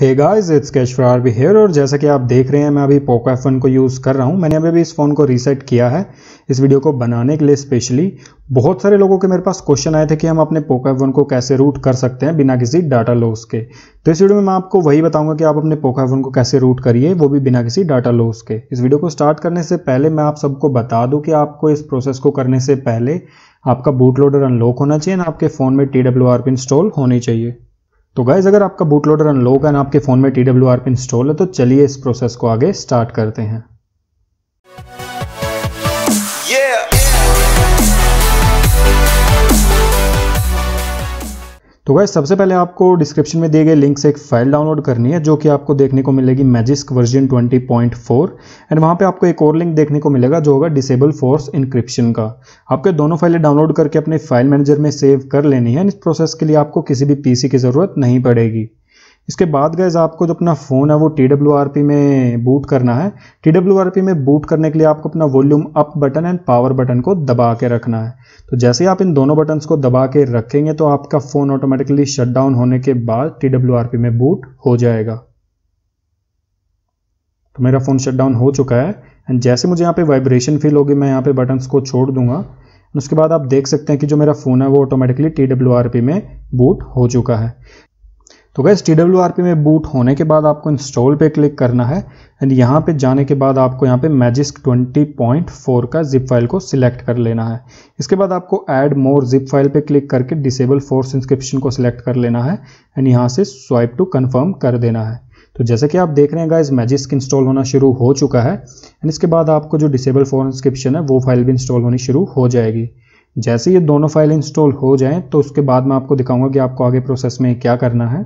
Hey guys it's cash for भी और जैसा कि आप देख रहे हैं मैं अभी पोको एफ को यूज़ कर रहा हूँ मैंने अभी अभी इस फ़ोन को रीसेट किया है इस वीडियो को बनाने के लिए स्पेशली बहुत सारे लोगों के मेरे पास क्वेश्चन आए थे कि हम अपने पोको एफ को कैसे रूट कर सकते हैं बिना किसी डाटा लॉस के तो इस वीडियो में मैं आपको वही बताऊँगा कि आप अपने पोको एफ को कैसे रूट करिए वो भी बिना किसी डाटा लॉस के इस वीडियो को स्टार्ट करने से पहले मैं आप सबको बता दूँ कि आपको इस प्रोसेस को करने से पहले आपका बूट लोडर अनलॉक होना चाहिए ना आपके फ़ोन में टी डब्ल्यू आर इंस्टॉल होनी चाहिए तो गाइज अगर आपका बूट लोडर अनलॉक है ना आपके फ़ोन में T W R P install है तो चलिए इस प्रोसेस को आगे स्टार्ट करते हैं तो वह सबसे पहले आपको डिस्क्रिप्शन में दिए गए लिंक से एक फाइल डाउनलोड करनी है जो कि आपको देखने को मिलेगी मैजिस्क वर्जन 20.4 एंड वहाँ पे आपको एक और लिंक देखने को मिलेगा जो होगा डिसेबल फोर्स इंक्रिप्शन का आपके दोनों फाइलें डाउनलोड करके अपने फाइल मैनेजर में सेव कर लेनी है इस प्रोसेस के लिए आपको किसी भी पीसी की ज़रूरत नहीं पड़ेगी इसके बाद गैज़ आपको जो अपना फ़ोन है वो टी डब्ल्यू आर पी में बूट करना है टी डब्ल्यू आर पी में बूट करने के लिए आपको अपना volume up button and power button को दबा के रखना है तो जैसे ही आप इन दोनों बटन्स को दबा के रखेंगे तो आपका फ़ोन ऑटोमेटिकली शट डाउन होने के बाद टी डब्ल्यू आर पी में बूट हो जाएगा तो मेरा फ़ोन शट डाउन हो चुका है एंड जैसे मुझे यहाँ पे वाइब्रेशन फील होगी मैं यहाँ पे बटन्स को छोड़ दूंगा उसके बाद आप देख सकते हैं कि जो मेरा फ़ोन है वो automatically T W R P में बूट हो चुका है तो गैस टी आर पी में बूट होने के बाद आपको इंस्टॉल पे क्लिक करना है एंड यहाँ पे जाने के बाद आपको यहाँ पे मैजिस्क 20.4 का जिप फाइल को सिलेक्ट कर लेना है इसके बाद आपको ऐड मोर जिप फाइल पे क्लिक करके डिसेबल फोर्स इंस्क्रिप्शन को सिलेक्ट कर लेना है एंड यहाँ से स्वाइप टू कन्फर्म कर देना है तो जैसे कि आप देख रहे हैं गाइज मैजिस्क इंस्टॉल होना शुरू हो चुका है एंड इसके बाद आपको जो डिसेबल फोर इंस्क्रिप्शन है वो फाइल भी इंस्टॉल होनी शुरू हो जाएगी जैसे ये दोनों फाइल इंस्टॉल हो जाएं तो उसके बाद मैं आपको दिखाऊंगा कि आपको आगे प्रोसेस में क्या करना है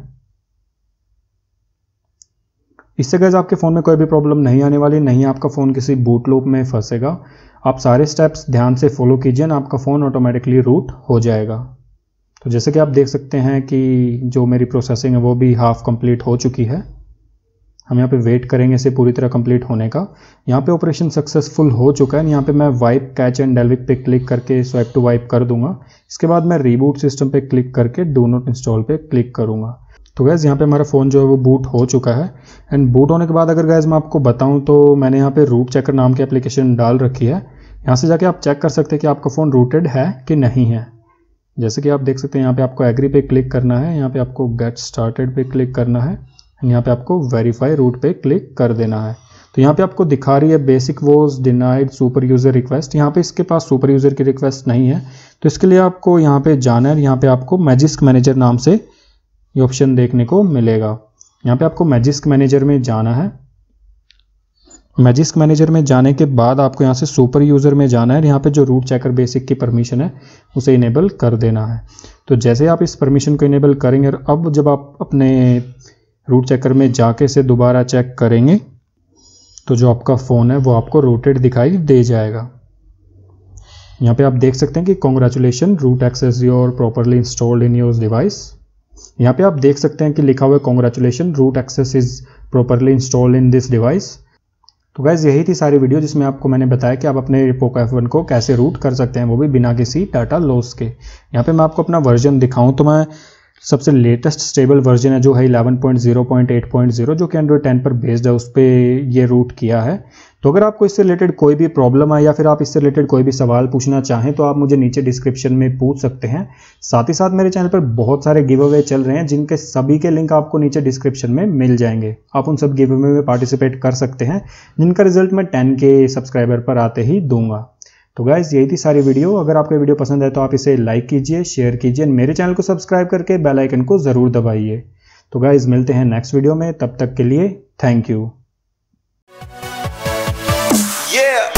इससे गैस आपके फ़ोन में कोई भी प्रॉब्लम नहीं आने वाली नहीं आपका फ़ोन किसी बूट लूप में फंसेगा आप सारे स्टेप्स ध्यान से फॉलो कीजिए ना आपका फ़ोन ऑटोमेटिकली रूट हो जाएगा तो जैसे कि आप देख सकते हैं कि जो मेरी प्रोसेसिंग है वो भी हाफ़ कंप्लीट हो चुकी है हम यहाँ पे वेट करेंगे इसे पूरी तरह कंप्लीट होने का यहाँ पे ऑपरेशन सक्सेसफुल हो चुका है यहाँ पे मैं वाइप कैच एंड डेलविक पे क्लिक करके स्वाइप टू वाइप कर दूंगा इसके बाद मैं रीबूट सिस्टम पे क्लिक करके डोनोट नॉट इंस्टॉल पे क्लिक करूँगा तो गैज़ यहाँ पे हमारा फ़ोन जो है वो बूट हो चुका है एंड बूट होने के बाद अगर गैज़ मैं आपको बताऊँ तो मैंने यहाँ पे रूट चेकर नाम की एप्लीकेशन डाल रखी है यहाँ से जाके आप चेक कर सकते हैं कि आपका फ़ोन रूटेड है कि नहीं है जैसे कि आप देख सकते हैं यहाँ पे आपको एग्री पे क्लिक करना है यहाँ पे आपको गेट स्टार्टेड पे क्लिक करना है एंड यहाँ पे आपको वेरीफाई रूट पे क्लिक कर देना है तो यहाँ पे आपको दिखा रही है basic was denied super user request यहाँ पे इसके पास सुपर यूज़र की रिक्वेस्ट नहीं है तो इसके लिए आपको यहाँ पे जाना है यहाँ पे आपको मैजिस्क मैनेजर नाम से ये ऑप्शन देखने को मिलेगा यहाँ पे आपको मैजिस्क मैनेजर में जाना है मैजिस्क मैनेजर में जाने के बाद आपको यहाँ से सुपर यूज़र में जाना है यहाँ पे जो रूट चेकर बेसिक की परमिशन है उसे इनेबल कर देना है तो जैसे आप इस परमिशन को इनेबल करेंगे और अब जब आप अपने रूट चेकर में जाके इसे दोबारा चेक करेंगे तो जो आपका फ़ोन है वो आपको रोटेड दिखाई दे जाएगा यहाँ पे आप देख सकते हैं कि congratulation root access your properly installed in your device यहाँ पे आप देख सकते हैं कि लिखा हुआ है congratulation root access is properly install in this device तो गैस यही थी सारी वीडियो जिसमें आपको मैंने बताया कि आप अपने पोको एफ को कैसे रूट कर सकते हैं वो भी बिना किसी डाटा लॉस के यहाँ पे मैं आपको अपना वर्जन दिखाऊं तो मैं सबसे लेटेस्ट स्टेबल वर्जन है जो है 11.0.8.0 जो कि एंड्रॉइड 10 पर बेस्ड है उस पर ये रूट किया है तो अगर आपको इससे रिलेटेड कोई भी प्रॉब्लम है या फिर आप इससे रिलेटेड कोई भी सवाल पूछना चाहें तो आप मुझे नीचे डिस्क्रिप्शन में पूछ सकते हैं साथ ही साथ मेरे चैनल पर बहुत सारे गिव अवे चल रहे हैं जिनके सभी के लिंक आपको नीचे डिस्क्रिप्शन में मिल जाएंगे आप उन सब गिव अवे में पार्टिसिपेट कर सकते हैं जिनका रिजल्ट मैं टेन के सब्सक्राइबर पर आते ही दूंगा तो गाइज़ यही थी सारी वीडियो अगर आपको वीडियो पसंद है तो आप इसे लाइक कीजिए शेयर कीजिए मेरे चैनल को सब्सक्राइब करके बेल आइकन को ज़रूर दबाइए तो गाइज़ मिलते हैं नेक्स्ट वीडियो में तब तक के लिए थैंक यू Yeah!